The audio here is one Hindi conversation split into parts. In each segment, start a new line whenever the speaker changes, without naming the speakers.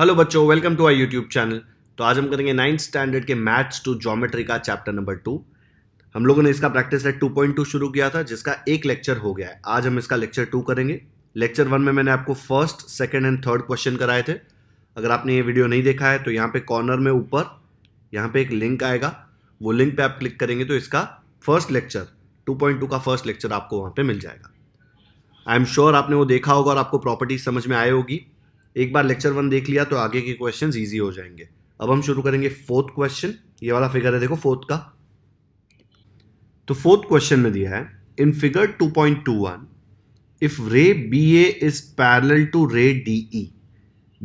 हेलो बच्चों welcome to I YouTube channel तो आज हम करेंगे नाइन्थ स्टैंडर्ड के मैथ्स टू ज्योमेट्री का चैप्टर नंबर टू हम लोगों ने इसका प्रैक्टिस सेट 2.2 शुरू किया था जिसका एक लेक्चर हो गया है आज हम इसका लेक्चर टू करेंगे लेक्चर वन में मैंने आपको first second and third question कराए थे अगर आपने ये वीडियो नहीं देखा है तो यहाँ पे कॉर्नर में ऊपर यहाँ पे एक लिंक आएगा वो लिंक पे आप क्लिक करेंगे तो इसका फर्स्ट लेक्चर 2.2 का फर्स्ट लेक्चर आपको वहाँ पे मिल जाएगा आई एम श्योर आपने वो देखा होगा और आपको प्रॉपर्टी समझ में आए होगी एक बार लेक्चर वन देख लिया तो आगे के क्वेश्चन ईजी हो जाएंगे अब हम शुरू करेंगे फोर्थ क्वेश्चन ये वाला फिगर है देखो फोर्थ का तो फोर्थ क्वेश्चन में दिया है in figure 2.21 if ray B A is parallel to ray D E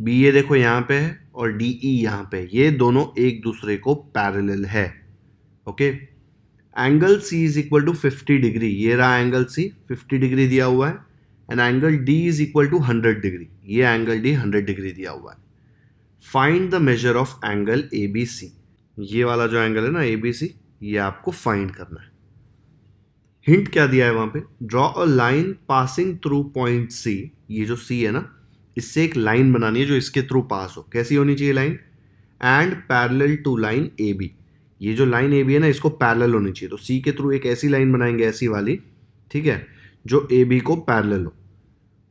B A देखो यहां पे है और डी ई e यहां पे ये दोनों एक दूसरे को पैरल है okay angle C is equal to 50 degree ये रहा एंगल सी 50 डिग्री दिया हुआ है and angle D is equal to hundred degree ये एंगल डी हंड्रेड डिग्री दिया हुआ है find the measure of angle A B C ये वाला जो एंगल है ना ए बी सी ये आपको फाइंड करना है हिंट क्या दिया है वहां पे draw a line passing through point C ये जो सी है ना इससे एक लाइन बनानी है जो इसके थ्रू पास हो कैसी होनी चाहिए line and parallel to line A B ये जो लाइन ए बी है ना इसको पैरेलल होनी चाहिए तो सी के थ्रू एक ऐसी लाइन बनाएंगे ऐसी वाली ठीक है जो ए बी को पैरेलल हो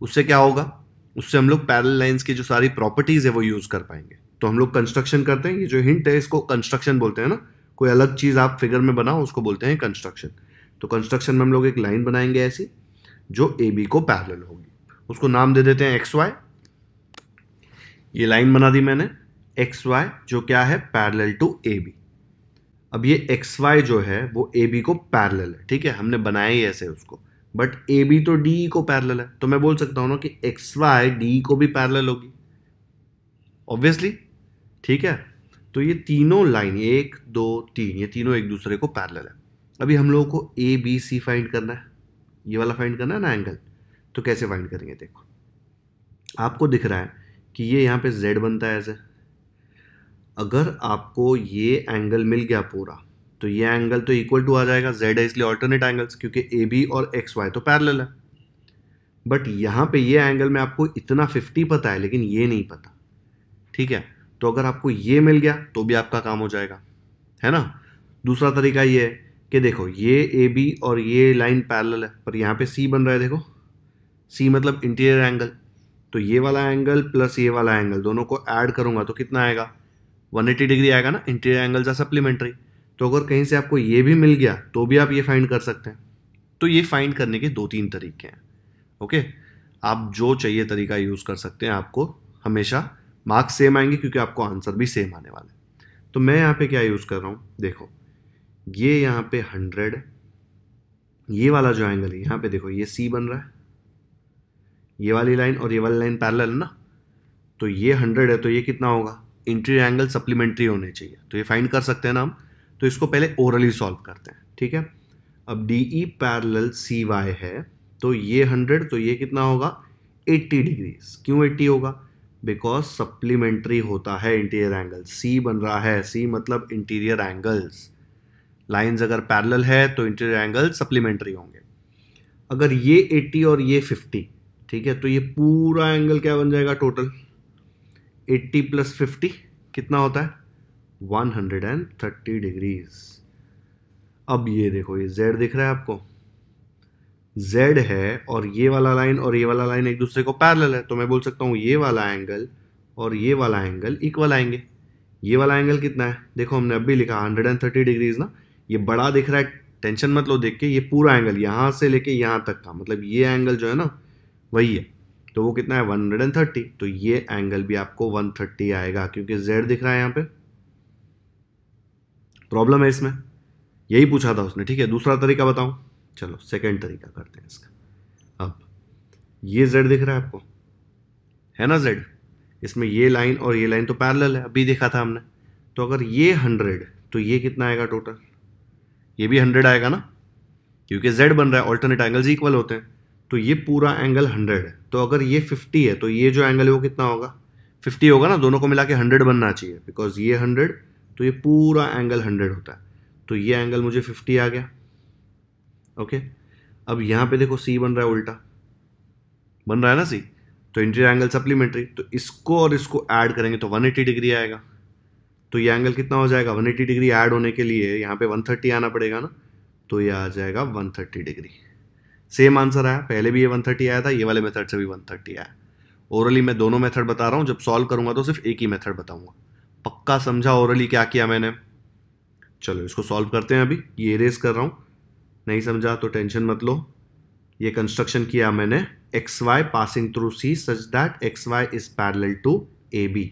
उससे क्या होगा उससे हम लोग पैरेलल लाइंस की जो सारी प्रॉपर्टीज़ है वो यूज़ कर पाएंगे तो हम लोग कंस्ट्रक्शन करते हैं ये जो हिंट है इसको कंस्ट्रक्शन बोलते हैं ना कोई अलग चीज़ आप फिगर में बनाओ उसको बोलते हैं कंस्ट्रक्शन तो कंस्ट्रक्शन में हम लोग एक लाइन बनाएंगे ऐसी जो ए बी को पैरेलल होगी उसको नाम दे देते हैं एक्स वाई ये लाइन बना दी मैंने एक्स वाई जो क्या है पैरेलल टू ए बी अब ये एक्स वाई जो है वो ए बी को पैरेलल है ठीक है हमने बनाया ही ऐसे उसको बट ए बी तो डी को पैरल है तो मैं बोल सकता हूँ ना कि एक्स वाई डी को भी पैरल होगी ऑब्वियसली ठीक है तो ये तीनों लाइन एक दो तीन ये तीनों एक दूसरे को पैरल है अभी हम लोगों को ए बी सी फाइंड करना है ये वाला फाइंड करना है ना एंगल तो कैसे फाइंड करेंगे देखो आपको दिख रहा है कि ये यहाँ पे जेड बनता है ऐसे अगर आपको ये एंगल मिल गया पूरा तो ये एंगल तो इक्वल टू आ जाएगा जेड है इसलिए ऑल्टरनेट एंगल्स क्योंकि ए बी और एक्स वाई तो पैरल है बट यहाँ पे ये एंगल में आपको इतना 50 पता है लेकिन ये नहीं पता ठीक है तो अगर आपको ये मिल गया तो भी आपका काम हो जाएगा है ना दूसरा तरीका ये है कि देखो ये ए बी और ये लाइन पैरेलल है पर यहाँ पे सी बन रहा है देखो सी मतलब इंटीरियर एंगल तो ये वाला एंगल प्लस ये वाला एंगल दोनों को ऐड करूँगा तो कितना आएगा 180 डिग्री आएगा ना इंटीरियर एंगल या सप्लीमेंट्री तो अगर कहीं से आपको ये भी मिल गया तो भी आप ये फाइंड कर सकते हैं तो ये फाइंड करने के दो तीन तरीके हैं ओके आप जो चाहिए तरीका यूज़ कर सकते हैं आपको हमेशा मार्क्स सेम आएंगे क्योंकि आपको आंसर भी सेम आने वाला है तो मैं यहाँ पे क्या यूज़ कर रहा हूँ देखो ये यहाँ पे हंड्रेड ये वाला जो एंगल है यहाँ पे देखो ये सी बन रहा है ये वाली लाइन और ये वाली लाइन पैरल है ना तो ये हंड्रेड है तो ये कितना होगा इंट्री एंगल सप्लीमेंट्री होने चाहिए तो ये फाइंड कर सकते हैं ना हम तो इसको पहले ओरली सॉल्व करते हैं ठीक है अब D E parallel C Y है तो ये हंड्रेड तो ये कितना होगा एट्टी डिग्रीज क्यों एट्टी होगा बिकॉज सप्लीमेंट्री होता है इंटीरियर एंगल सी बन रहा है सी मतलब इंटीरियर एंगल्स लाइंस अगर पैरल है तो इंटीरियर एंगल सप्लीमेंट्री होंगे अगर ये एट्टी और ये फिफ्टी ठीक है तो ये पूरा एंगल क्या बन जाएगा टोटल एट्टी प्लस फिफ्टी कितना होता है 130 डिग्रीज अब ये देखो ये z दिख रहा है आपको z है और ये वाला लाइन और ये वाला लाइन एक दूसरे को पैरेलल है तो मैं बोल सकता हूँ ये वाला एंगल और ये वाला एंगल इक्वल आएंगे ये वाला एंगल कितना है देखो हमने अभी लिखा 130 डिग्रीज ना ये बड़ा दिख रहा है टेंशन मत लो देख के ये पूरा एंगल यहाँ से लेके यहाँ तक का मतलब ये एंगल जो है ना वही है तो वो कितना है 130 तो ये एंगल भी आपको 130 आएगा क्योंकि z दिख रहा है यहाँ पे प्रॉब्लम है इसमें यही पूछा था उसने ठीक है दूसरा तरीका बताऊं चलो सेकेंड तरीका करते हैं इसका अब ये जेड दिख रहा है आपको है ना जेड इसमें ये लाइन और ये लाइन तो पैरेलल है अभी देखा था हमने तो अगर ये हंड्रेड तो ये कितना आएगा टोटल ये भी हंड्रेड आएगा ना क्योंकि जेड बन रहा है ऑल्टरनेट एंगल्स इक्वल होते हैं तो ये पूरा एंगल हंड्रेड है तो अगर ये फिफ्टी है तो ये जो एंगल है वो कितना होगा फिफ्टी होगा ना दोनों को मिला के हंड्रेड बनना चाहिए बिकॉज ये हंड्रेड तो ये पूरा एंगल हंड्रेड होता है तो ये एंगल मुझे फिफ्टी आ गया ओके अब यहाँ पे देखो सी बन रहा है उल्टा बन रहा है ना सी तो इंटीरियर एंगल सप्लीमेंट्री तो इसको और इसको ऐड करेंगे तो 180 डिग्री आएगा तो ये एंगल कितना हो जाएगा 180 डिग्री ऐड होने के लिए यहाँ पे 130 आना पड़ेगा ना तो ये आ जाएगा 130 डिग्री सेम आंसर आया पहले भी ये 130 आया था ये वाले मेथड से भी 130 आया ओरली मैं दोनों मेथड बता रहा हूँ जब सॉल्व करूँगा तो सिर्फ एक ही मेथड बताऊँगा पक्का समझा ओरली क्या किया मैंने चलो इसको सॉल्व करते हैं अभी ये इरेज कर रहा हूँ नहीं समझा तो टेंशन मत लो ये कंस्ट्रक्शन किया मैंने X Y passing through C such that X Y is parallel to A B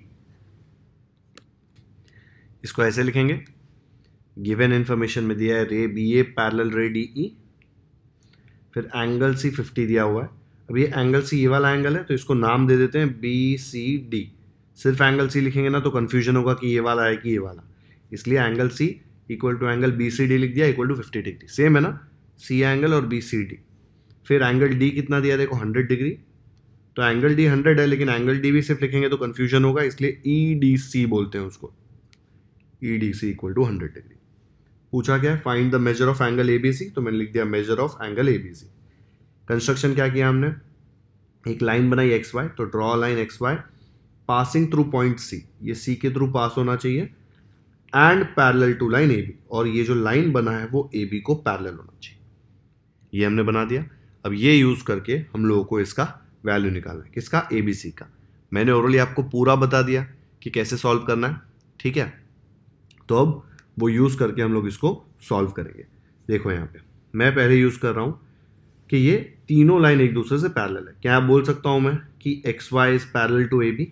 इसको ऐसे लिखेंगे गिवन इन्फॉर्मेशन में दिया है ray B A parallel ray D E फिर एंगल सी फिफ्टी दिया हुआ है अब ये एंगल सी ये वाला एंगल है तो इसको नाम दे देते हैं बी सी डी सिर्फ एंगल सी लिखेंगे ना तो कन्फ्यूजन होगा कि ये वाला है कि ये वाला इसलिए angle C equal to angle B C D लिख दिया equal to fifty degree same है ना सी एंगल और बी सी डी फिर एंगल डी कितना दिया देखो हंड्रेड डिग्री तो एंगल डी हंड्रेड है लेकिन एंगल डी भी सिर्फ लिखेंगे तो कन्फ्यूजन होगा इसलिए ई डी सी बोलते हैं उसको E D C equal to hundred degree पूछा गया find the measure of angle A B C तो मैंने लिख दिया measure of angle A B C construction क्या किया हमने एक लाइन बनाई एक्स वाई तो draw line X Y passing through point C ये सी के थ्रू पास होना चाहिए and parallel to line A B और ये जो लाइन बना है वो ए बी को पैरेलल होना चाहिए ये हमने बना दिया अब ये यूज़ करके हम लोगों को इसका वैल्यू निकालना है किसका ए बी सी का मैंने ओरली आपको पूरा बता दिया कि कैसे सॉल्व करना है ठीक है तो अब वो यूज़ करके हम लोग इसको सॉल्व करेंगे देखो यहाँ पे मैं पहले यूज़ कर रहा हूँ कि ये तीनों लाइन एक दूसरे से पैरल है क्या बोल सकता हूँ मैं कि X Y is parallel to A B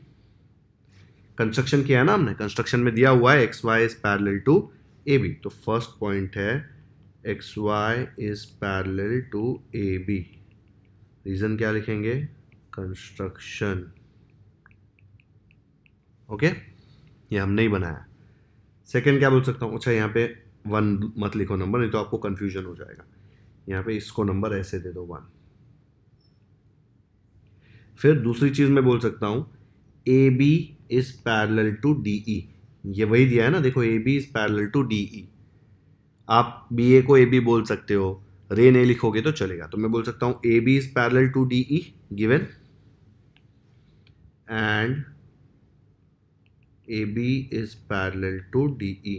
construction किया है ना हमने कंस्ट्रक्शन में दिया हुआ है X Y is parallel to A B तो फर्स्ट पॉइंट है X Y is parallel to A B reason क्या लिखेंगे कंस्ट्रक्शन ओके ये हमने ही बनाया सेकेंड क्या बोल सकता हूँ अच्छा यहाँ पे वन मत लिखो नंबर नहीं तो आपको कंफ्यूजन हो जाएगा यहाँ पे इसको नंबर ऐसे दे दो वन फिर दूसरी चीज़ मैं बोल सकता हूँ A B is parallel to D E ये वही दिया है ना देखो A B is parallel to D E आप बी ए को ए बी बोल सकते हो रे ने लिखोगे तो चलेगा तो मैं बोल सकता हूँ A B is parallel to D E given and A B is parallel to D E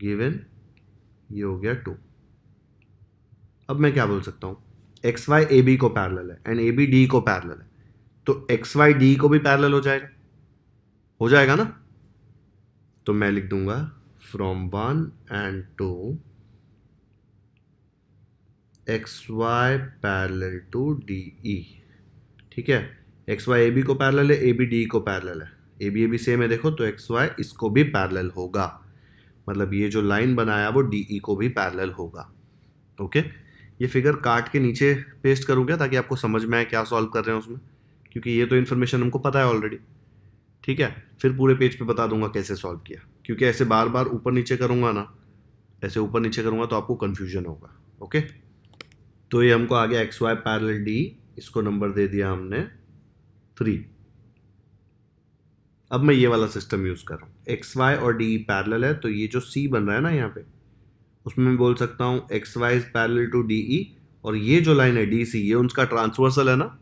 given ये हो गया टू अब मैं क्या बोल सकता हूँ एक्स वाई ए बी को पैरल है एंड ए बी डी को पैरल है तो एक्स वाई डी को भी पैरेलल हो जाएगा हो जाएगा ना तो मैं लिख दूंगा from one and two X Y parallel to D E ठीक है एक्स वाई ए बी को पैरेलल है ए बी डी को पैरेलल है A B A B same है देखो तो एक्स वाई इसको भी पैरेलल होगा मतलब ये जो लाइन बनाया वो डी ई को भी पैरेलल होगा ओके ये फिगर काट के नीचे पेस्ट करूँ क्या ताकि आपको समझ में आए क्या सॉल्व कर रहे हैं उसमें क्योंकि ये तो इन्फॉर्मेशन हमको पता है ऑलरेडी ठीक है फिर पूरे पेज पे बता दूंगा कैसे सॉल्व किया क्योंकि ऐसे बार बार ऊपर नीचे करूँगा ना ऐसे ऊपर नीचे करूंगा तो आपको कन्फ्यूजन होगा ओके तो ये हमको आ गया एक्स वाई पैरल डी इसको नंबर दे दिया हमने थ्री अब मैं ये वाला सिस्टम यूज़ कर रहा हूँ एक्स वाई और डी पैरल है तो ये जो सी बन रहा है ना यहाँ पे उसमें मैं बोल सकता हूँ X Y is parallel to D E और ये जो लाइन है डी सी ये उसका ट्रांसवर्सल है ना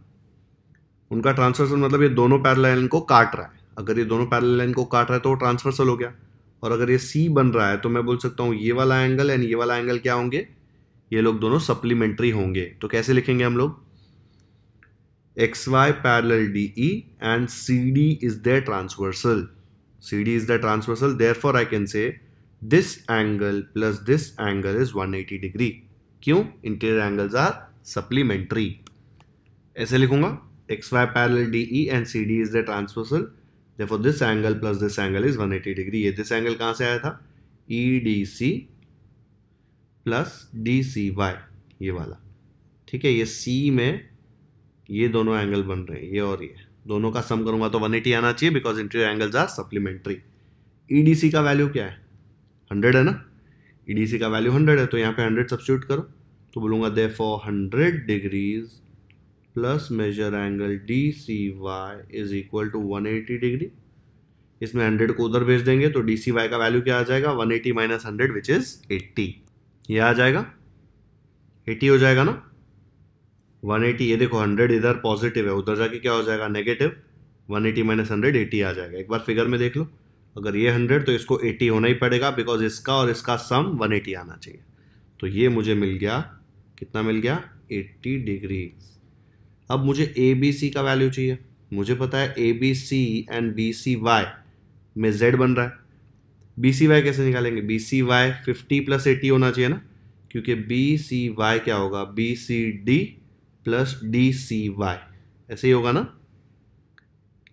उनका ट्रांसवर्सल मतलब ये दोनों पैरल लाइन को काट रहा है अगर ये दोनों पैरल लाइन को काट रहा है तो वो ट्रांसवर्सल हो गया और अगर ये सी बन रहा है तो मैं बोल सकता हूँ ये वाला एंगल एंड ये वाला एंगल क्या होंगे ये लोग दोनों सप्लीमेंट्री होंगे तो कैसे लिखेंगे हम लोग X Y parallel D E and C D is the transversal C D is the transversal therefore I can say this angle plus this angle is 180 degree क्यों इंटीरियर एंगल्स आर सप्लीमेंट्री ऐसे लिखूंगा xy parallel DE and CD is the transversal. Therefore, this angle plus this angle is 180 degree. this angle कहाँ से आया था? EDC plus DCY ये वाला. ठीक है ये C में ये दोनों एंगल बन रहे हैं ये और ये दोनों का सम करूंगा तो 180 आना चाहिए because interior angles are supplementary E D C का वैल्यू क्या है 100 है ना ईडीसी e, का वैल्यू 100 है तो यहाँ पे 100 सब्सिट्यूट करो तो बोलूंगा therefore hundred degrees plus measure angle D C Y is equal to one eighty degree इसमें हंड्रेड को उधर भेज देंगे तो डी सी वाई का वैल्यू क्या आ जाएगा one eighty minus hundred which is eighty ये आ जाएगा एटी हो जाएगा ना वन एटी ये देखो हंड्रेड इधर पॉजिटिव है उधर जाके क्या हो जाएगा negative one eighty minus hundred eighty आ जाएगा एक बार फिगर में देख लो अगर ये हंड्रेड तो इसको एटी होना ही पड़ेगा बिकॉज इसका और इसका सम वन एटी आना चाहिए तो ये मुझे मिल गया कितना मिल गया एट्टी डिग्री अब मुझे ए बी सी का वैल्यू चाहिए मुझे पता है A B C and B C Y में जेड बन रहा है बी सी वाई कैसे निकालेंगे B C Y fifty plus eighty होना चाहिए ना क्योंकि बी सी वाई क्या होगा B C D plus D C Y ऐसे ही होगा ना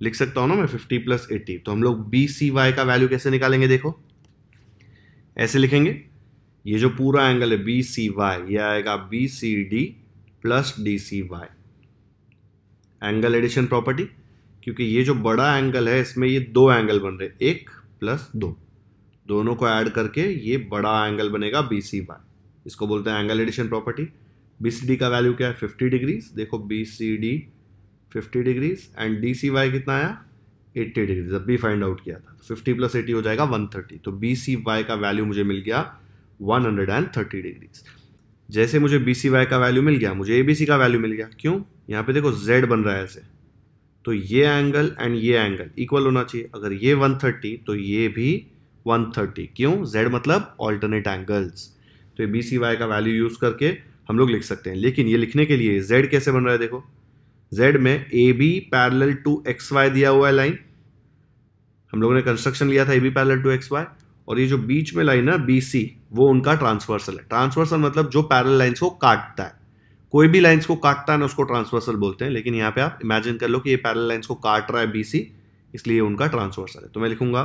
लिख सकता हूँ ना मैं फिफ्टी प्लस एटी तो हम लोग बी सी वाई का वैल्यू कैसे निकालेंगे देखो ऐसे लिखेंगे ये जो पूरा एंगल है बी सी वाई यह आएगा B C D plus D C Y angle addition property क्योंकि ये जो बड़ा एंगल है इसमें ये दो एंगल बन रहे एक प्लस दो दोनों को ऐड करके ये बड़ा एंगल बनेगा बी सी बाय इसको बोलते हैं angle addition property B C D का वैल्यू क्या है फिफ्टी डिग्रीज देखो B C D fifty degrees and D C Y कितना आया एट्टी डिग्रीज अब भी फाइंड आउट किया था फिफ्टी प्लस एटी हो जाएगा वन थर्टी तो बी सी वाई का वैल्यू मुझे मिल गया one hundred and thirty degrees जैसे मुझे बी सी वाई का वैल्यू मिल गया मुझे ए बी सी का वैल्यू मिल गया क्यों यहाँ पे देखो जेड बन रहा है ऐसे तो ये एंगल एंड ये एंगल इक्वल होना चाहिए अगर ये 130 तो ये भी 130 क्यों जेड मतलब ऑल्टरनेट एंगल्स तो ये बी सी वाई का वैल्यू यूज़ करके हम लोग लिख सकते हैं लेकिन ये लिखने के लिए जेड कैसे बन रहा है देखो जेड में A B parallel to X Y दिया हुआ है लाइन हम लोगों ने कंस्ट्रक्शन लिया था A B parallel to X Y और ये जो बीच में लाइन है बी सी वो उनका ट्रांसवर्सल है ट्रांसवर्सल मतलब जो पैरल लाइन्स को काटता है कोई भी लाइंस को काटता है ना उसको ट्रांसवर्सल बोलते हैं लेकिन यहाँ पे आप इमेजिन कर लो कि ये पैरल लाइंस को काट रहा है बी इसलिए उनका ट्रांसवर्सल है तो मैं लिखूंगा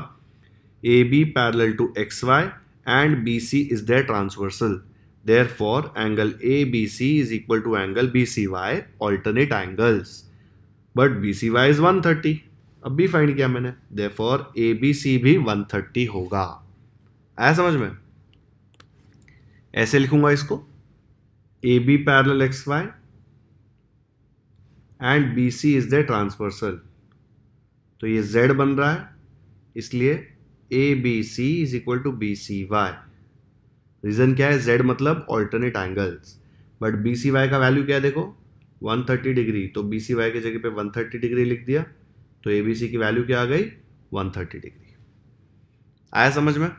A B parallel to X Y and B C is their transversal therefore angle A B C is equal to angle B C Y alternate angles but B C Y is one thirty अब भी फाइंड किया मैंने देर फॉर ए बी सी भी वन थर्टी होगा आया समझ में ऐसे लिखूंगा इसको AB parallel XY and B C is the transversal तो ये z बन रहा है इसलिए A B C is equal to B C Y reason क्या है z मतलब alternate angles but B C Y का वैल्यू क्या है देखो 130 डिग्री तो बी सी वाई की जगह पे 130 डिग्री लिख दिया तो ए बी सी की वैल्यू क्या आ गई 130 डिग्री आया समझ में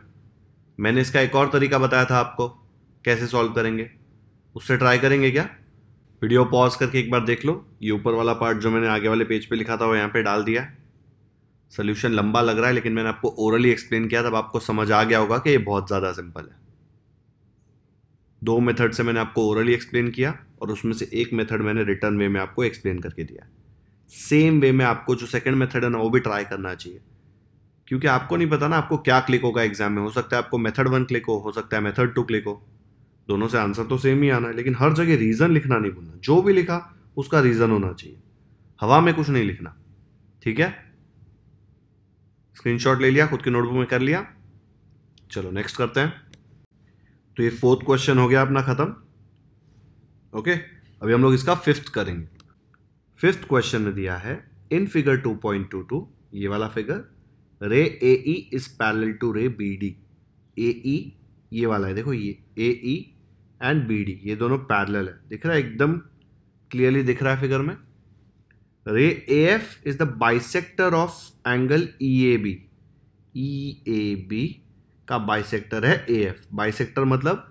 मैंने इसका एक और तरीका बताया था आपको कैसे सॉल्व करेंगे उससे ट्राई करेंगे क्या वीडियो पॉज करके एक बार देख लो ये ऊपर वाला पार्ट जो मैंने आगे वाले पेज पे लिखा था वो यहाँ पे डाल दिया सोल्यूशन लंबा लग रहा है लेकिन मैंने आपको ओरली एक्सप्लेन किया तब आपको समझ आ गया होगा कि ये बहुत ज़्यादा सिंपल है दो मेथड से मैंने आपको ओरली एक्सप्लेन किया और उसमें से एक मेथड मैंने रिटर्न वे में आपको एक्सप्लेन करके दिया सेम वे में आपको जो सेकेंड मेथड है ना वो भी ट्राई करना चाहिए क्योंकि आपको नहीं पता ना आपको क्या क्लिक होगा एग्जाम में हो सकता है आपको मेथड वन क्लिक हो हो सकता है मेथड टू क्लिक हो दोनों से आंसर तो सेम ही आना है लेकिन हर जगह रीज़न लिखना नहीं भूलना जो भी लिखा उसका रीज़न होना चाहिए हवा में कुछ नहीं लिखना ठीक है स्क्रीनशॉट ले लिया खुद की नोटबुक में कर लिया चलो नेक्स्ट करते हैं तो ये फोर्थ क्वेश्चन हो गया अपना ख़त्म ओके अभी हम लोग इसका फिफ्थ करेंगे फिफ्थ क्वेश्चन में दिया है इन फिगर 2.22 ये वाला figure ray A E is parallel to ray B D A E ये वाला है देखो ये A E e and B D ये दोनों पैरेलल है दिख रहा है एकदम क्लियरली दिख रहा है फिगर में ray A F is the bisector of angle E A B E A B का बाइसेक्टर है ए एफ बाइसेक्टर मतलब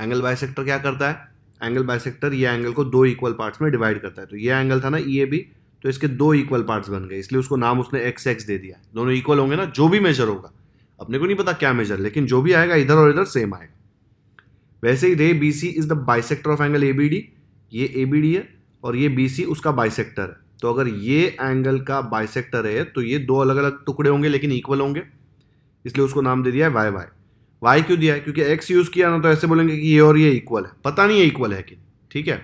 एंगल बाइसेक्टर क्या करता है एंगल बाइसेक्टर ये एंगल को दो इक्वल पार्ट्स में डिवाइड करता है तो ये एंगल था ना ई ए बी तो इसके दो इक्वल पार्ट्स बन गए इसलिए उसको नाम उसने एक्स एक्स दे दिया दोनों इक्वल होंगे ना जो भी मेजर होगा अपने को नहीं पता क्या मेजर लेकिन जो भी आएगा इधर और इधर सेम आएगा वैसे ही ray B C is the bisector of angle A B D ये ए बी डी है और ये बी सी उसका बाइसेक्टर है तो अगर ये एंगल का बाइसेक्टर है तो ये दो अलग अलग टुकड़े होंगे लेकिन इक्वल होंगे इसलिए उसको नाम दे दिया है वाई वाई वाई क्यों दिया है क्योंकि एक्स यूज़ किया ना तो ऐसे बोलेंगे कि ये और ये इक्वल है पता नहीं है इक्वल है कि ठीक है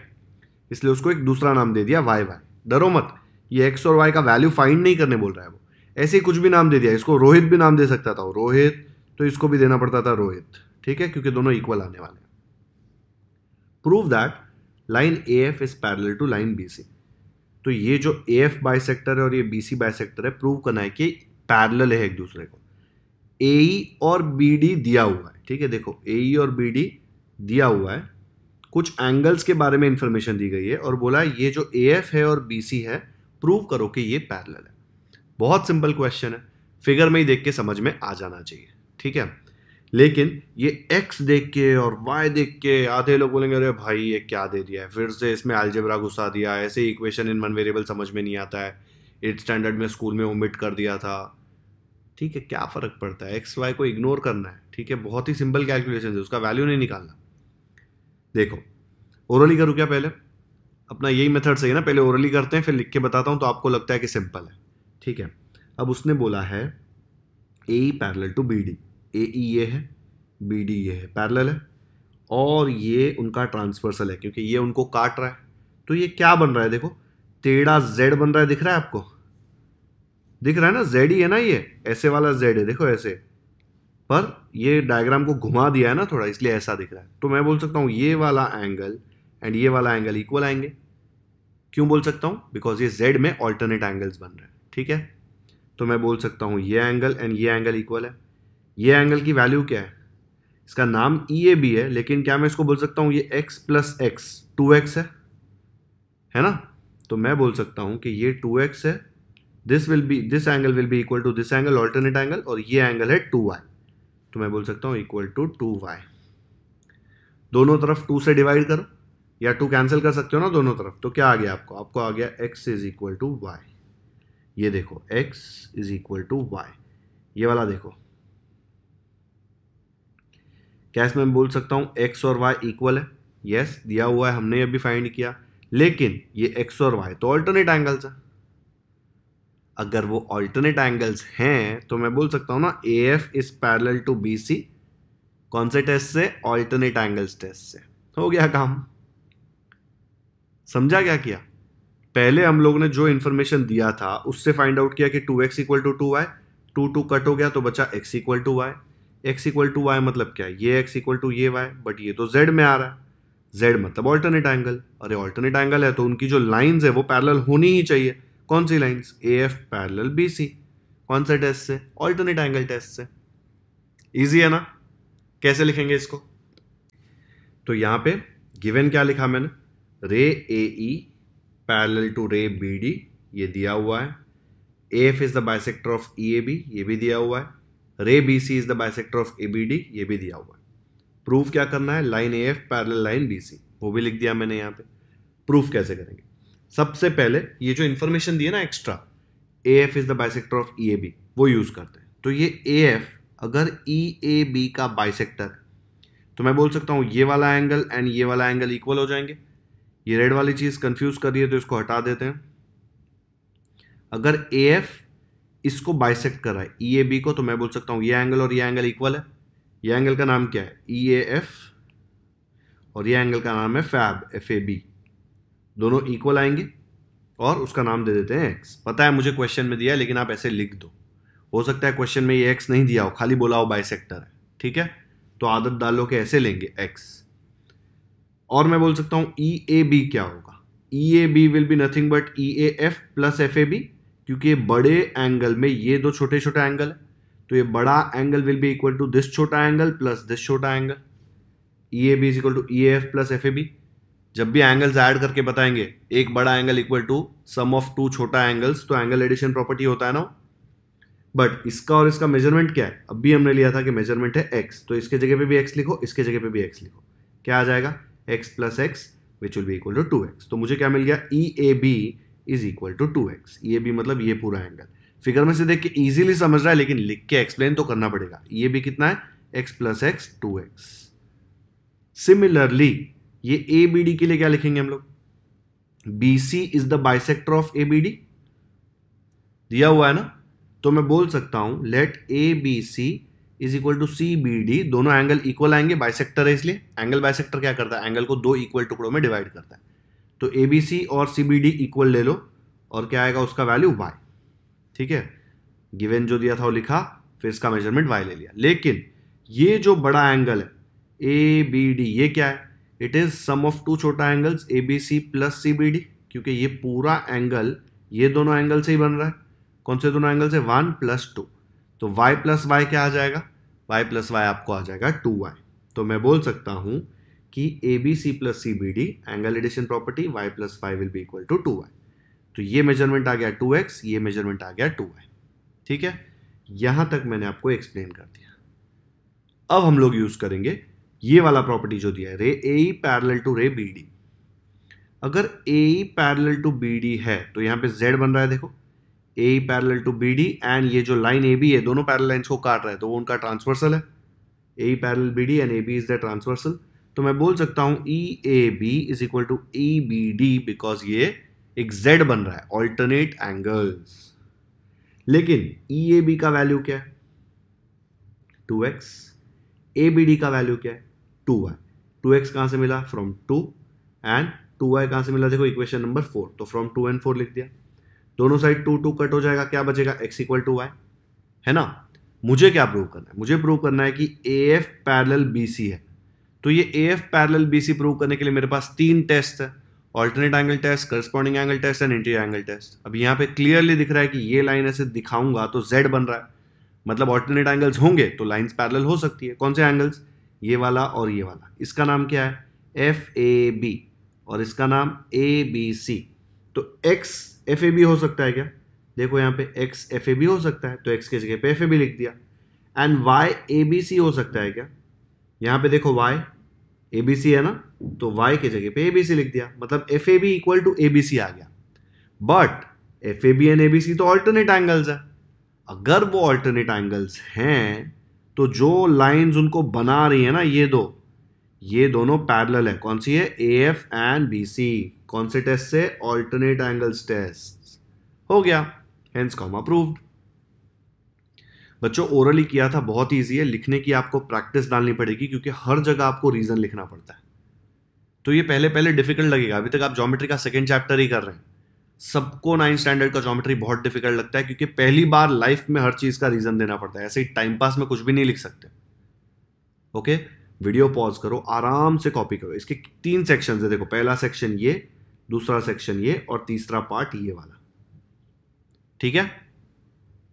इसलिए उसको एक दूसरा नाम दे दिया वाई वाई डरो मत ये एक्स और वाई का वैल्यू फाइंड नहीं करने बोल रहा है वो ऐसे ही कुछ भी नाम दे दिया इसको रोहित भी नाम दे सकता था रोहित तो इसको भी देना पड़ता था रोहित ठीक है क्योंकि दोनों इक्वल आने वाले हैं prove that line A F is parallel to line B C तो ये जो ए एफ बाई सेक्टर है और ये बी सी बाई सेक्टर है प्रूव करना है कि पैरल है एक दूसरे को ए ई e और बी डी दिया हुआ है ठीक है देखो ए ई e और बी डी दिया हुआ है कुछ एंगल्स के बारे में इंफॉर्मेशन दी गई है और बोला ये जो ए एफ है और बी सी है प्रूव करो कि ये पैरल है बहुत सिंपल क्वेश्चन है फिगर में ही देख के समझ में आ जाना चाहिए ठीक है लेकिन ये x देख के और y देख के आधे लोग बोलेंगे अरे भाई ये क्या दे दिया है फिर से इसमें अलजेब्रा घुसा दिया ऐसे इक्वेशन इन वन वेरिएबल समझ में नहीं आता है एट स्टैंडर्ड में स्कूल में ओमिट कर दिया था ठीक है क्या फ़र्क पड़ता है एक्स वाई को इग्नोर करना है ठीक है बहुत ही सिंपल कैलकुलेशन है उसका वैल्यू नहीं निकालना देखो ओरली करूँ क्या पहले अपना यही मेथड सही है ना पहले ओरली करते हैं फिर लिख के बताता हूँ तो आपको लगता है कि सिंपल है ठीक है अब उसने बोला है A parallel to B D A E e ये है बी डी ये है पैरेलल है और ये उनका ट्रांसवर्सल है क्योंकि ये उनको काट रहा है तो ये क्या बन रहा है देखो टेढ़ा जेड बन रहा है दिख रहा है आपको दिख रहा है ना जेड ही है ना ये ऐसे वाला जेड है देखो ऐसे पर ये डायग्राम को घुमा दिया है ना थोड़ा इसलिए ऐसा दिख रहा है तो मैं बोल सकता हूँ ये वाला एंगल एंड ये वाला एंगल इक्वल आएंगे क्यों बोल सकता हूँ बिकॉज ये जेड में ऑल्टरनेट एंगल्स बन रहे हैं ठीक है तो मैं बोल सकता हूँ ये एंगल एंड ये एंगल इक्वल है ये एंगल की वैल्यू क्या है इसका नाम ई ए भी है लेकिन क्या मैं इसको बोल सकता हूँ ये x plus x two x है है ना तो मैं बोल सकता हूँ कि ये टू एक्स है this will be this angle will be equal to this angle alternate angle और ये एंगल है टू वाई तो मैं बोल सकता हूँ इक्वल टू टू वाई दोनों तरफ टू से डिवाइड करो या टू कैंसिल कर सकते हो ना दोनों तरफ तो क्या आ गया आपको आपको आ गया x is equal to y ये देखो x is equal to y ये वाला देखो क्या इसमें बोल सकता हूँ एक्स और वाई इक्वल है यस दिया हुआ है हमने अभी फाइंड किया लेकिन ये एक्स और वाई तो ऑल्टरनेट एंगल्स है अगर वो ऑल्टरनेट एंगल्स हैं तो मैं बोल सकता हूँ ना A F is parallel to B C कौन से टेस्ट से ऑल्टरनेट एंगल्स टेस्ट से हो गया काम समझा क्या किया पहले हम लोग ने जो इन्फॉर्मेशन दिया था उससे फाइंड आउट किया कि two x equal to two y two two cut हो गया तो बचा x equal to y x equal to y मतलब क्या है ये एक्स इक्वल टू ये वाई बट ये तो जेड में आ रहा है जेड मतलब ऑल्टरनेट एंगल अरे ऑल्टरनेट एंगल है तो उनकी जो लाइन्स है वो पैरल होनी ही चाहिए कौन सी lines A F parallel B C कौन से टेस्ट से ऑल्टरनेट एंगल टेस्ट से ईजी है ना कैसे लिखेंगे इसको तो यहाँ पे गिवन क्या लिखा मैंने ray A E to ray B D ये दिया हुआ है A F is the bisector of E A B ये भी दिया हुआ है ray B C is the bisector of A B D ये भी दिया हुआ है प्रूफ क्या करना है line A F parallel line B C वो भी लिख दिया मैंने यहाँ पे प्रूफ कैसे करेंगे सबसे पहले ये जो इन्फॉर्मेशन दिए ना extra A F is the bisector of E A B वो यूज़ करते हैं तो ये ए एफ अगर ई ए बी का बाइसेक्टर तो मैं बोल सकता हूँ ये वाला एंगल एंड ये वाला एंगल इक्वल हो जाएंगे ये रेड वाली चीज़ कंफ्यूज कर रही है तो इसको हटा देते हैं अगर ए एफ इसको बाइसेक्ट कर रहा है ई ए बी को तो मैं बोल सकता हूँ ये एंगल और ये एंगल इक्वल है ये एंगल का नाम क्या है ई ए एफ और ये एंगल का नाम है फैब एफ ए बी दोनों इक्वल आएंगे और उसका नाम दे देते हैं एक्स पता है मुझे क्वेश्चन में दिया है लेकिन आप ऐसे लिख दो हो सकता है क्वेश्चन में ये एक्स नहीं दिया हो खाली बोला हो बाइसेक्टर है ठीक है तो आदत डालो के ऐसे लेंगे एक्स और मैं बोल सकता हूँ ई ए बी क्या होगा E A B will be nothing but E A F plus F A B क्योंकि बड़े एंगल में ये दो छोटे छोटे एंगल है तो ये बड़ा angle will be equal to this छोटा एंगल प्लस दिस छोटा angle E A B is equal to E F plus F A B जब भी एंगल्स ऐड करके बताएंगे एक बड़ा angle equal to sum of two छोटा एंगल्स तो एंगल एडिशन प्रॉपर्टी होता है ना बट इसका और इसका मेजरमेंट क्या है अब भी हमने लिया था कि मेजरमेंट है एक्स तो इसके जगह पे भी एक्स लिखो इसके जगह पे भी एक्स लिखो क्या आ जाएगा x plus x which will be equal to two x तो मुझे क्या मिल गया E A B is equal to two x ये भी मतलब ये पूरा एंगल फिगर में से देख के इजीली समझ रहा है लेकिन लिख के एक्सप्लेन तो करना पड़ेगा ये भी कितना है x plus x two x similarly ये ए बी डी के लिए क्या लिखेंगे हम लोग B C is the bisector of A B D दिया हुआ है ना तो मैं बोल सकता हूं let A B C is equal to C B D दोनों एंगल इक्वल आएंगे बाइसेक्टर है इसलिए एंगल बाइसेक्टर क्या करता है एंगल को दो इक्वल टुकड़ों में डिवाइड करता है तो ए बी सी और सी बी डी इक्वल ले लो और क्या आएगा उसका वैल्यू वाई ठीक है गिवेन जो दिया था वो लिखा फिर इसका मेजरमेंट वाई ले लिया लेकिन ये जो बड़ा एंगल है ए बी डी ये क्या है it is sum of two छोटा angles A B C plus C B D क्योंकि ये पूरा एंगल ये दोनों एंगल से ही बन रहा है कौन से दोनों एंगल से वन प्लस टू तो वाई प्लस वाई क्या आ जाएगा वाई प्लस वाई आपको आ जाएगा टू वाई तो मैं बोल सकता हूँ कि A B C plus C B D angle addition property y plus five will be equal to two y तो ये मेजरमेंट आ गया टू एक्स ये मेजरमेंट आ गया टू वाई ठीक है यहां तक मैंने आपको एक्सप्लेन कर दिया अब हम लोग यूज़ करेंगे ये वाला प्रॉपर्टी जो दिया है ray A parallel to ray B D अगर A parallel to B D है तो यहां पे जेड बन रहा है देखो A parallel to B D and ये जो लाइन ए बी है दोनों पैरल लाइन को काट रहा है तो वो उनका ट्रांसवर्सल है A parallel B D and A B is the transversal तो मैं बोल सकता हूँ E A B is equal to E B D because ये एक जेड बन रहा है ऑल्टरनेट एंगल्स लेकिन ई ए बी का वैल्यू क्या है two x A B D का वैल्यू क्या है टू वाई टू एक्स कहाँ से मिला from two and two y कहाँ से मिला देखो इक्वेशन नंबर फोर तो फ्रॉम टू एंड फोर लिख दिया दोनों साइड टू टू कट हो जाएगा क्या बचेगा एक्स इक्वल टू वाई है ना मुझे क्या प्रूव करना है मुझे प्रूव करना है कि A F parallel B C है तो ये A F parallel B C prove करने के लिए मेरे पास तीन टेस्ट है alternate angle test corresponding angle test and interior angle test अब यहाँ पे क्लियरली दिख रहा है कि ये लाइन ऐसे दिखाऊंगा तो जेड बन रहा है मतलब ऑल्टरनेट एंगल्स होंगे तो लाइन्स पैरल हो सकती है कौन से एंगल्स ये वाला और ये वाला इसका नाम क्या है एफ ए बी और इसका नाम ए बी सी तो एक्स एफ ए बी हो सकता है क्या देखो यहाँ पे एक्स एफ ए बी हो सकता है तो एक्स के जगह पे एफ ए बी लिख दिया and y A B C हो सकता है क्या यहाँ पे देखो वाई ए बी सी है ना तो वाई के जगह पे ए बी सी लिख दिया मतलब F A B equal to A B C आ गया but F A B and A B C तो ऑल्टरनेट एंगल्स है अगर वो ऑल्टरनेट एंगल्स हैं तो जो लाइंस उनको बना रही है ना ये दो ये दोनों पैरेलल है कौन सी है A F and B C कौन से टेस्ट से ऑल्टरनेट एंगल्स टेस्ट हो गया हेंस कॉम अप्रूव्ड बच्चों ओरली किया था बहुत ईजी है लिखने की आपको प्रैक्टिस डालनी पड़ेगी क्योंकि हर जगह आपको रीज़न लिखना पड़ता है तो ये पहले पहले डिफिकल्ट लगेगा अभी तक आप जोमेट्री का सेकेंड चैप्टर ही कर रहे हैं सबको नाइन्थ स्टैंडर्ड का जोमेट्री बहुत डिफिकल्ट लगता है क्योंकि पहली बार लाइफ में हर चीज़ का रीज़न देना पड़ता है ऐसे ही टाइम पास में कुछ भी नहीं लिख सकते ओके वीडियो पॉज करो आराम से कॉपी करो इसके तीन सेक्शन है देखो पहला सेक्शन ये दूसरा सेक्शन ये और तीसरा पार्ट ये वाला ठीक है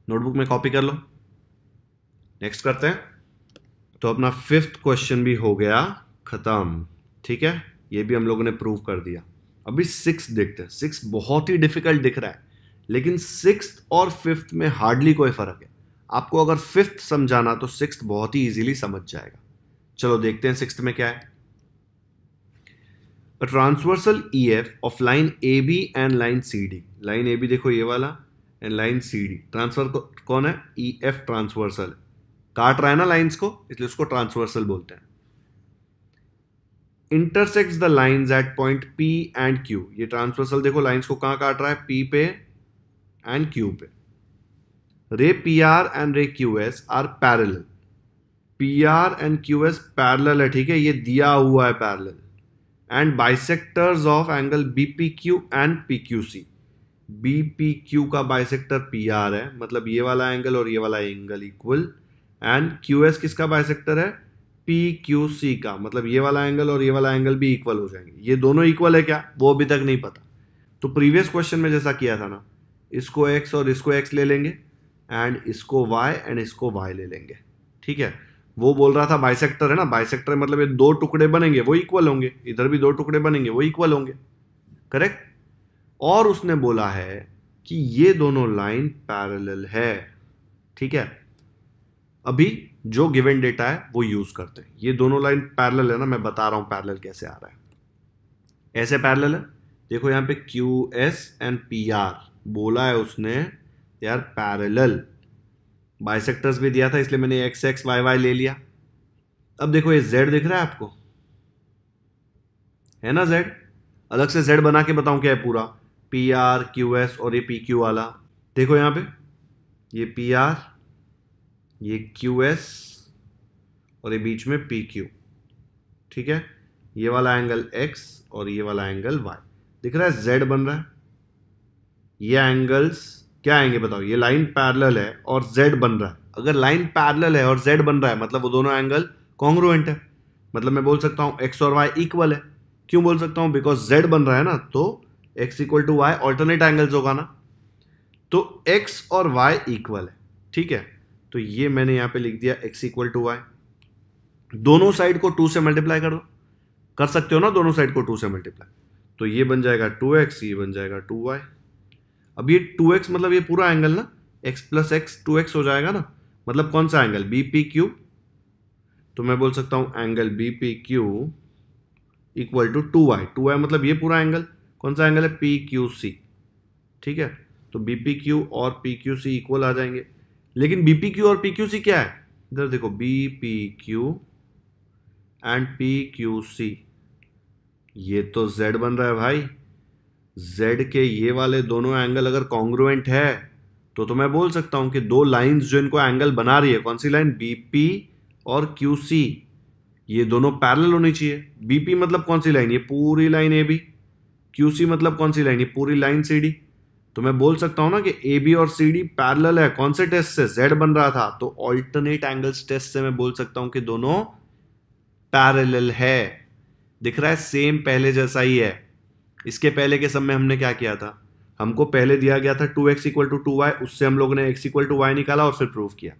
नोटबुक में कॉपी कर लो नेक्स्ट करते हैं तो अपना फिफ्थ क्वेश्चन भी हो गया ख़त्म ठीक है ये भी हम लोगों ने प्रूव कर दिया अभी सिक्स देखते हैं सिक्स बहुत ही डिफिकल्ट दिख रहा है लेकिन सिक्स और फिफ्थ में हार्डली कोई फ़र्क है आपको अगर फिफ्थ समझाना तो सिक्स बहुत ही ईजिली समझ जाएगा चलो देखते हैं सिक्स में क्या है transversal E F of line A B and line C D line A B देखो ये वाला and line C D transfer कौन है ई एफ ट्रांसवर्सल काट रहा है ना लाइंस को इसलिए उसको ट्रांसवर्सल बोलते हैं intersect the line at point P and Q ये ट्रांसवर्सल देखो लाइन्स को कहां काट रहा है पी पे एंड क्यू पे ray P R and ray Q S are parallel P R and Q S parallel है ठीक है ये दिया हुआ है parallel and bisectors of angle B P Q and P Q C B P Q का बाइसेक्टर पी आर है मतलब ये वाला एंगल और ये वाला angle equal and Q S किसका बायसेक्टर है पी क्यू सी का मतलब ये वाला एंगल और ये वाला एंगल भी इक्वल हो जाएंगे ये दोनों इक्वल है क्या वो अभी तक नहीं पता तो प्रीवियस क्वेश्चन में जैसा किया था ना इसको एक्स और इसको एक्स ले लेंगे एंड इसको वाई एंड इसको वाई ले लेंगे ठीक है वो बोल रहा था बाइसेक्टर है ना बाइसेक्टर मतलब ये दो टुकड़े बनेंगे वो इक्वल होंगे इधर भी दो टुकड़े बनेंगे वो इक्वल होंगे करेक्ट और उसने बोला है कि ये दोनों लाइन पैरेलल है ठीक है अभी जो गिवन डेटा है वो यूज़ करते हैं ये दोनों लाइन पैरल है ना मैं बता रहा हूं पैरल कैसे आ रहा है ऐसे पैरल है देखो यहाँ पे Q S and P R बोला है उसने यार पैरल बाइसेक्टर्स भी दिया था इसलिए मैंने एक्स एक्स वाई वाई ले लिया अब देखो ये जेड दिख रहा है आपको है ना जेड अलग से जेड बना के बताऊं क्या है पूरा पी आर क्यू एस और ये पी क्यू वाला देखो यहाँ पे ये पी आर ये क्यू एस और ये बीच में पी क्यू ठीक है ये वाला एंगल एक्स और ये वाला एंगल वाई दिख रहा है जेड बन रहा है ये एंगल्स क्या आएंगे बताओ ये लाइन पैरेलल है और जेड बन रहा है अगर लाइन पैरेलल है और जेड बन रहा है मतलब वो दोनों एंगल कॉन्ग्रुएंट है मतलब मैं बोल सकता हूँ एक्स और वाई इक्वल है क्यों बोल सकता हूँ बिकॉज जेड बन रहा है ना तो x equal to y alternate angles होगा ना तो एक्स और वाई इक्वल है ठीक है तो ये मैंने यहाँ पे लिख दिया एक्स इक्वल टू वाई दोनों साइड को टू से मल्टीप्लाई कर दो कर सकते हो ना दोनों साइड को टू से मल्टीप्लाई तो ये बन जाएगा टू एक्स ये बन जाएगा टू वाई अब ये टू एक्स मतलब ये पूरा एंगल ना x plus x two x हो जाएगा ना मतलब कौन सा एंगल बी पी क्यू तो मैं बोल सकता हूं angle B P Q equal to two y two y मतलब ये पूरा एंगल कौन सा एंगल है पी क्यू सी ठीक है तो बी पी क्यू और पी क्यू सी इक्वल आ जाएंगे लेकिन बीपी क्यू और पी क्यू सी क्या है इधर देखो B P Q and P Q C ये तो जेड बन रहा है भाई जेड के ये वाले दोनों एंगल अगर कॉन्ग्रुएंट है तो तो मैं बोल सकता हूं कि दो लाइंस जो इनको एंगल बना रही है कौन सी लाइन BP और क्यू सी ये दोनों पैरेलल होनी चाहिए BP मतलब कौन सी लाइन ये पूरी line A B Q C मतलब कौन सी लाइन ये पूरी लाइन सी डी तो मैं बोल सकता हूँ ना कि ए बी और सी डी पैरल है कौन से टेस्ट से जेड बन रहा था तो ऑल्टरनेट एंगल्स टेस्ट से मैं बोल सकता हूं कि दोनों पैरल है दिख रहा है सेम पहले जैसा ही है इसके पहले के समय हमने क्या किया था हमको पहले दिया गया था two x equal to two y उससे हम लोगों ने एक्स इक्वल टू वाई निकाला और फिर प्रूव किया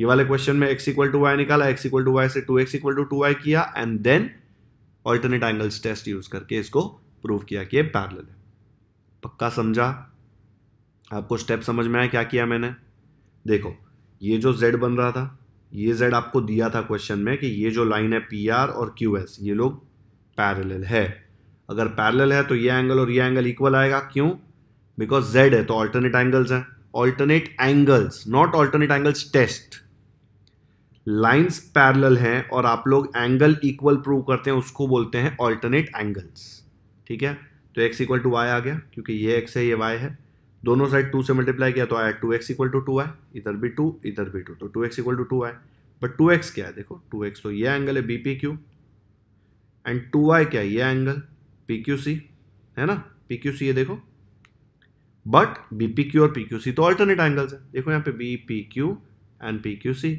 ये वाले क्वेश्चन में एक्स इक्वल टू वाई निकाला एक्स इक्वल टू वाई से two x equal to two y किया and then alternate angles test use करके इसको प्रूव किया कि पैरल है पक्का समझा आपको स्टेप समझ में आया क्या किया मैंने देखो ये जो जेड बन रहा था ये जेड आपको दिया था क्वेश्चन में कि ये जो लाइन है पी आर और क्यू एस ये लोग पैरेलल है अगर पैरेलल है तो ये एंगल और ये एंगल इक्वल आएगा क्यों बिकॉज जेड है तो ऑल्टरनेट एंगल्स हैं alternate angles not alternate angles test lines parallel हैं और आप लोग एंगल इक्वल प्रूव करते हैं उसको बोलते हैं ऑल्टरनेट एंगल्स ठीक है तो एक्स इक्वल टू वाई आ गया क्योंकि ये एक्स है ये वाई है दोनों साइड टू से मल्टीप्लाई किया तो आया two x equal to two आए इधर भी टू इधर भी टू तो two x equal to two आए बट टू एक्स क्या है देखो टू एक्स तो ये एंगल है B P Q and two आई क्या है ये एंगल पी क्यू सी है ना पी क्यू सी ये देखो बट बी पी क्यू और पी क्यू सी तो ऑल्टरनेट एंगल्स है देखो यहाँ पे B P Q and P Q C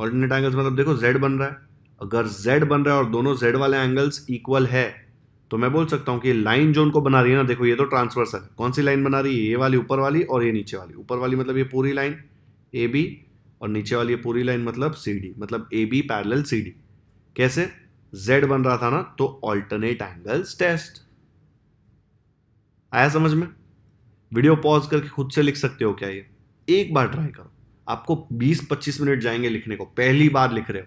alternate angles मतलब देखो जेड बन रहा है अगर जेड बन रहा है और दोनों जेड वाले एंगल्स इक्वल है तो मैं बोल सकता हूँ कि लाइन जो उनको बना रही है ना देखो ये तो ट्रांसवर्सल है कौन सी लाइन बना रही है ये वाली ऊपर वाली और ये नीचे वाली ऊपर वाली मतलब ये पूरी लाइन ए बी और नीचे वाली ये पूरी लाइन मतलब सी डी मतलब A B parallel C D कैसे जेड बन रहा था ना तो ऑल्टरनेट एंगल्स टेस्ट आया समझ में वीडियो पॉज करके खुद से लिख सकते हो क्या ये एक बार ट्राई करो आपको 20-25 मिनट जाएंगे लिखने को पहली बार लिख रहे हो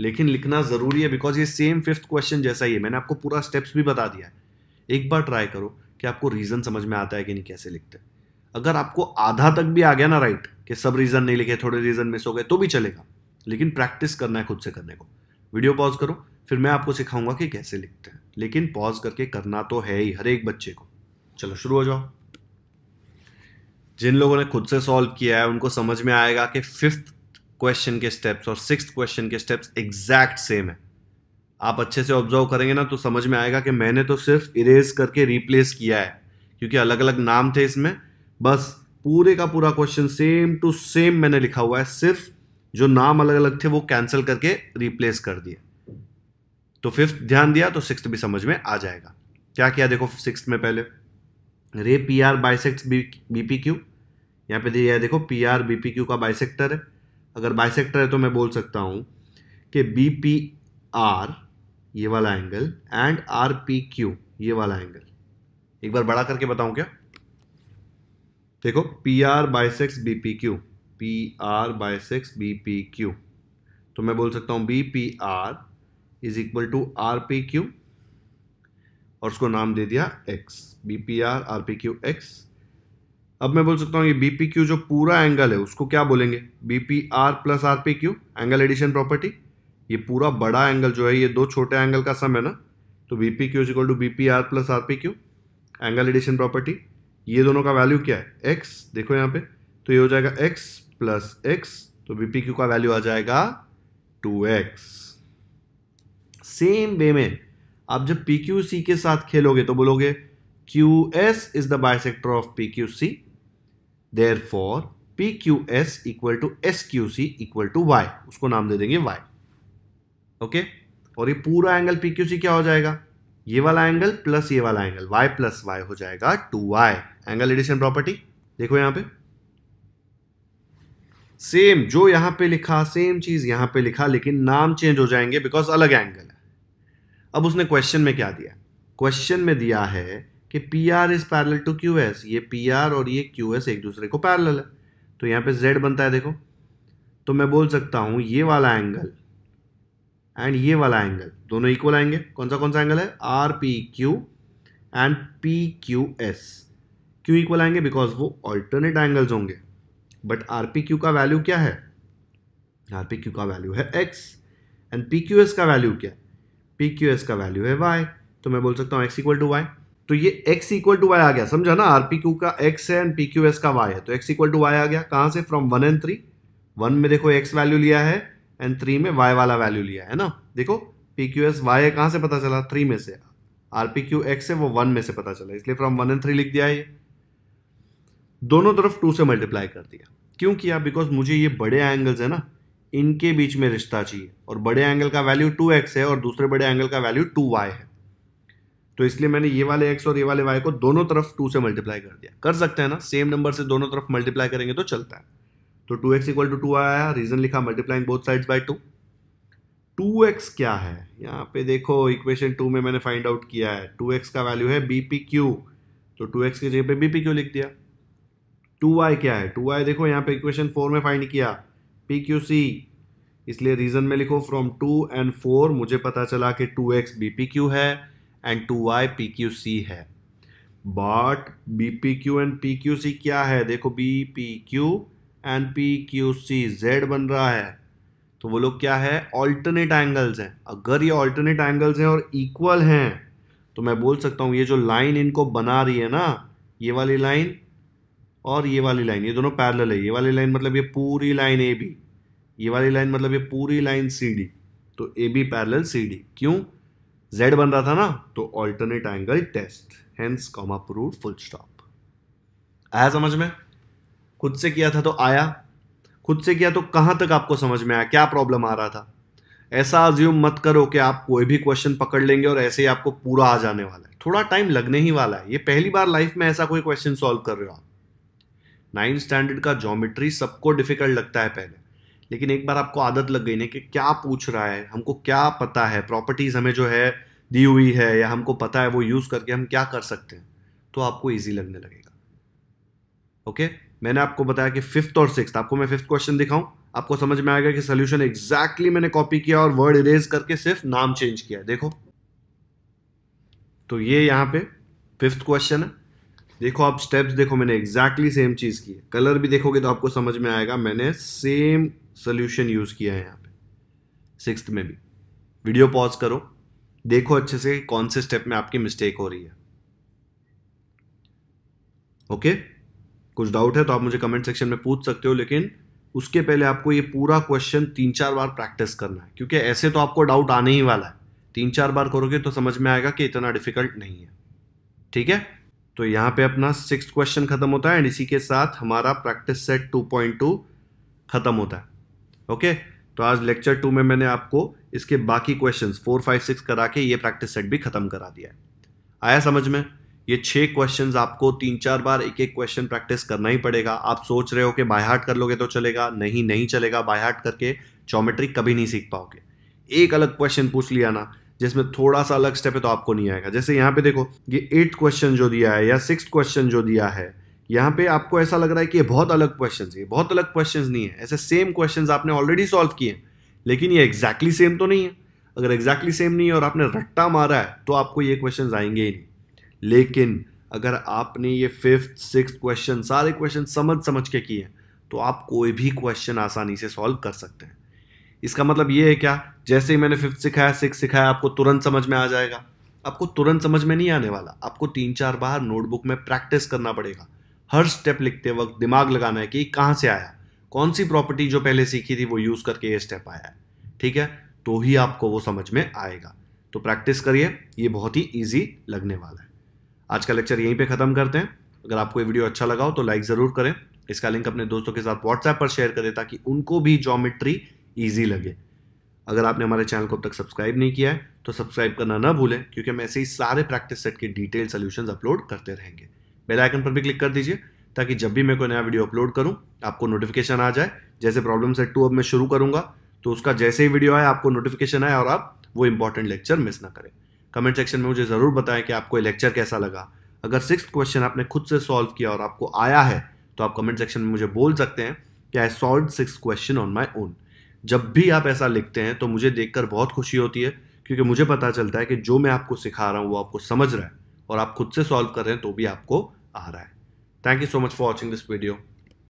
लेकिन लिखना ज़रूरी है बिकॉज ये सेम फिफ्थ क्वेश्चन जैसा ही है मैंने आपको पूरा स्टेप्स भी बता दिया है एक बार ट्राई करो कि आपको रीज़न समझ में आता है कि नहीं कैसे लिखते अगर आपको आधा तक भी आ गया ना राइट कि सब रीज़न नहीं लिखे थोड़े रीज़न मिस हो गए तो भी चलेगा लेकिन प्रैक्टिस करना है खुद से करने को वीडियो पॉज करो फिर मैं आपको सिखाऊंगा कि कैसे लिखते हैं लेकिन पॉज करके करना तो है ही हर एक बच्चे को चलो शुरू हो जाओ जिन लोगों ने खुद से सॉल्व किया है उनको समझ में आएगा कि फिफ्थ क्वेश्चन के स्टेप्स और सिक्स क्वेश्चन के स्टेप्स एग्जैक्ट सेम है आप अच्छे से ऑब्जर्व करेंगे ना तो समझ में आएगा कि मैंने तो सिर्फ इरेज करके रिप्लेस किया है क्योंकि अलग अलग नाम थे इसमें बस पूरे का पूरा क्वेश्चन सेम टू सेम मैंने लिखा हुआ है सिर्फ जो नाम अलग अलग थे वो कैंसिल करके रिप्लेस कर दिए तो फिफ्थ ध्यान दिया तो सिक्स भी समझ में आ जाएगा क्या किया देखो सिक्स में पहले ray P R bisect B B P Q यहाँ पे दिया देखो P R B P Q का बाइसेक्टर है अगर बाइसेक्टर है तो मैं बोल सकता हूँ कि बी पी आर ये वाला angle and R P Q ये वाला एंगल एक बार बड़ा करके बताऊँ क्या देखो P R bisects B P Q P R bisects B P Q तो मैं बोल सकता हूँ B P R is equal to R P Q और उसको नाम दे दिया X B P R R P Q X अब मैं बोल सकता हूँ ये बी पी क्यू जो पूरा एंगल है उसको क्या बोलेंगे B P R plus R P Q angle addition property ये पूरा बड़ा एंगल जो है ये दो छोटे एंगल का सम है ना तो B P Q is equal to B P R plus R P Q angle addition property ये दोनों का वैल्यू क्या है एक्स देखो यहाँ पे तो ये हो जाएगा एक्स प्लस एक्स तो बी पी क्यू का वैल्यू आ जाएगा टू एक्स सेम वे में आप जब पी क्यू सी के साथ खेलोगे तो बोलोगे Q S is the bisector of P Q C therefore PQS equal to SQC equal to Y उसको नाम दे देंगे Y ओके okay? और ये पूरा एंगल PQC क्या हो जाएगा ये वाला एंगल प्लस ये वाला एंगल y प्लस वाई हो जाएगा two Y angle addition property देखो यहां पे सेम जो यहां पे लिखा सेम चीज यहां पे लिखा लेकिन नाम चेंज हो जाएंगे बिकॉज अलग एंगल है अब उसने क्वेश्चन में क्या दिया क्वेश्चन में दिया है कि P R is parallel to Q S ये पी आर और ये क्यू एस एक दूसरे को पैरल है तो यहाँ पे जेड बनता है देखो तो मैं बोल सकता हूँ ये वाला एंगल एंड ये वाला एंगल दोनों इक्वल आएंगे कौन सा कौन सा एंगल है R P Q and P Q S क्यों इक्वल आएंगे बिकॉज वो ऑल्टरनेट एंगल्स होंगे बट आर पी क्यू का वैल्यू क्या है आर पी क्यू का वैल्यू है X and P Q S का वैल्यू क्या पी क्यू एस का वैल्यू है वाई तो मैं बोल सकता हूँ एक्स इक्वल टू वाई तो ये x इक्वल टू वाई आ गया समझा ना आर क्यू का x है एंड पी क्यू एस का y है तो x इक्वल टू वाई आ गया कहाँ से from one and three one में देखो x वैल्यू लिया है एंड थ्री में y वाला वैल्यू लिया है ना देखो पी क्यू एस वाई है कहाँ से पता चला थ्री में से आर पी क्यू एक्स है वो वन में से पता चला इसलिए फ्रॉम वन एंड थ्री लिख दिया ये दोनों तरफ टू से मल्टीप्लाई कर दिया क्यों किया बिकॉज मुझे ये बड़े एंगल्स है ना इनके बीच में रिश्ता चाहिए और बड़े एंगल का वैल्यू टू एक्स है और दूसरे बड़े एंगल का वैल्यू टू वाई है तो इसलिए मैंने ये वाले एक्स और ये वाले वाई को दोनों तरफ टू से मल्टीप्लाई कर दिया कर सकते हैं ना सेम नंबर से दोनों तरफ मल्टीप्लाई करेंगे तो चलता है तो two x equal to two आया रीजन लिखा multiplying both sides by two two x क्या है यहाँ पे देखो इक्वेशन टू में मैंने फाइंड आउट किया है टू एक्स का वैल्यू है बी पी क्यू तो टू एक्स की जगह पे बी पी क्यू लिख दिया टू वाई क्या है टू वाई देखो यहाँ पे इक्वेशन फोर में फाइंड किया पी क्यू सी इसलिए रीजन में लिखो फ्रॉम टू एंड फोर मुझे पता चला कि two X B P Q है and two Y P Q C है but B P Q and P Q C क्या है देखो B P Q and P Q C Z बन रहा है तो वो लोग क्या है ऑल्टरनेट एंगल्स हैं अगर ये ऑल्टरनेट एंगल्स हैं और इक्वल हैं तो मैं बोल सकता हूँ ये जो लाइन इनको बना रही है ना ये वाली लाइन और ये वाली लाइन ये दोनों पैरल है ये वाली लाइन मतलब ये पूरी लाइन ए बी ये वाली लाइन मतलब ये पूरी लाइन सी डी तो A B parallel C D क्यों z बन रहा था ना तो alternate angle test hence comma prove full stop आया समझ में खुद से किया था तो आया खुद से किया तो कहां तक आपको समझ में आया क्या प्रॉब्लम आ रहा था ऐसा अज्यूम मत करो कि आप कोई भी क्वेश्चन पकड़ लेंगे और ऐसे ही आपको पूरा आ जाने वाला है थोड़ा टाइम लगने ही वाला है ये पहली बार लाइफ में ऐसा कोई क्वेश्चन सॉल्व कर रहे हो आप नाइन्थ स्टैंडर्ड का जोमेट्री सबको डिफिकल्ट लगता है पहले लेकिन एक बार आपको आदत लग गई ना कि क्या पूछ रहा है हमको क्या पता है प्रॉपर्टीज़ हमें जो है दी हुई है या हमको पता है वो यूज़ करके हम क्या कर सकते हैं तो आपको ईजी लगने लगेगा ओके मैंने आपको बताया कि फिफ्थ और सिक्स आपको मैं फिफ्थ क्वेश्चन दिखाऊं आपको समझ में आएगा कि सोल्यूशन एग्जैक्टली मैंने कॉपी किया और वर्ड इरेज करके सिर्फ नाम चेंज किया देखो तो ये यहां पे फिफ्थ क्वेश्चन है देखो आप स्टेप्स देखो मैंने एग्जैक्टली सेम चीज़ की है कलर भी देखोगे तो आपको समझ में आएगा मैंने सेम सोल्यूशन यूज़ किया है यहाँ पे सिक्स में भी वीडियो पॉज करो देखो अच्छे से कौन से स्टेप में आपकी मिस्टेक हो रही है ओके कुछ डाउट है तो आप मुझे कमेंट सेक्शन में पूछ सकते हो लेकिन उसके पहले आपको ये पूरा क्वेश्चन तीन चार बार प्रैक्टिस करना है क्योंकि ऐसे तो आपको डाउट आने ही वाला है तीन चार बार करोगे तो समझ में आएगा कि इतना डिफिकल्ट नहीं है ठीक है तो यहाँ पे अपना सिक्स क्वेश्चन खत्म होता है एंड इसी के साथ हमारा प्रैक्टिस सेट 2.2 खत्म होता है ओके तो आज लेक्चर टू में मैंने आपको इसके बाकी क्वेश्चंस फोर फाइव सिक्स करा के ये प्रैक्टिस सेट भी खत्म करा दिया है आया समझ में ये छह क्वेश्चन आपको तीन चार बार एक एक क्वेश्चन प्रैक्टिस करना ही पड़ेगा आप सोच रहे हो कि बाय हार्ट कर लोगे तो चलेगा नहीं नहीं चलेगा बाय हार्ट करके जोमेट्रिक कभी नहीं सीख पाओगे एक अलग क्वेश्चन पूछ लिया ना जिसमें थोड़ा सा अलग स्टेप है तो आपको नहीं आएगा जैसे यहाँ पे देखो ये एट्थ क्वेश्चन जो दिया है या सिक्स क्वेश्चन जो दिया है यहाँ पे आपको ऐसा लग रहा है कि ये बहुत अलग क्वेश्चन है बहुत अलग क्वेश्चन नहीं है ऐसे सेम क्वेश्चन आपने ऑलरेडी सॉल्व किए हैं लेकिन ये एग्जैक्टली exactly सेम तो नहीं है अगर एग्जैक्टली exactly सेम नहीं है और आपने रट्टा मारा है तो आपको ये क्वेश्चन आएंगे ही नहीं लेकिन अगर आपने ये फिफ्थ सिक्स क्वेश्चन सारे क्वेश्चन समझ समझ के किए तो आप कोई भी क्वेश्चन आसानी से सॉल्व कर सकते हैं इसका मतलब ये है क्या जैसे ही मैंने फिफ्थ सिखाया सिक्स सिखाया आपको तुरंत समझ में आ जाएगा आपको तुरंत समझ में नहीं आने वाला आपको तीन चार बार नोटबुक में प्रैक्टिस करना पड़ेगा हर स्टेप लिखते वक्त दिमाग लगाना है कि कहाँ से आया कौन सी प्रॉपर्टी जो पहले सीखी थी वो यूज़ करके ये स्टेप आया है ठीक है तो ही आपको वो समझ में आएगा तो प्रैक्टिस करिए ये बहुत ही ईजी लगने वाला है आज का लेक्चर यहीं पर ख़त्म करते हैं अगर आपको ये वीडियो अच्छा लगा हो तो लाइक ज़रूर करें इसका लिंक अपने दोस्तों के साथ व्हाट्सएप पर शेयर करें ताकि उनको भी जोमेट्री ईजी लगे अगर आपने हमारे चैनल को अब तक सब्सक्राइब नहीं किया है तो सब्सक्राइब करना ना भूलें क्योंकि हम ऐसे ही सारे प्रैक्टिस सेट के डिटेल सोल्यूशन अपलोड करते रहेंगे बेल आइकन पर भी क्लिक कर दीजिए ताकि जब भी मैं कोई नया वीडियो अपलोड करूँ आपको नोटिफिकेशन आ जाए जैसे प्रॉब्लम सेट टू अब मैं शुरू करूंगा तो उसका जैसे ही वीडियो आए आपको नोटिफिकेशन आए और आप वो इंपॉर्टेंट लेक्चर मिस ना करें कमेंट सेक्शन में मुझे ज़रूर बताएं कि आपको ये लेक्चर कैसा लगा अगर सिक्स क्वेश्चन आपने खुद से सॉल्व किया और आपको आया है तो आप कमेंट सेक्शन में मुझे बोल सकते हैं कि I solve six question on my own जब भी आप ऐसा लिखते हैं तो मुझे देखकर बहुत खुशी होती है क्योंकि मुझे पता चलता है कि जो मैं आपको सिखा रहा हूँ वो आपको समझ रहा है और आप खुद से सॉल्व कर रहे हैं तो भी आपको आ रहा है thank you so much for watching this video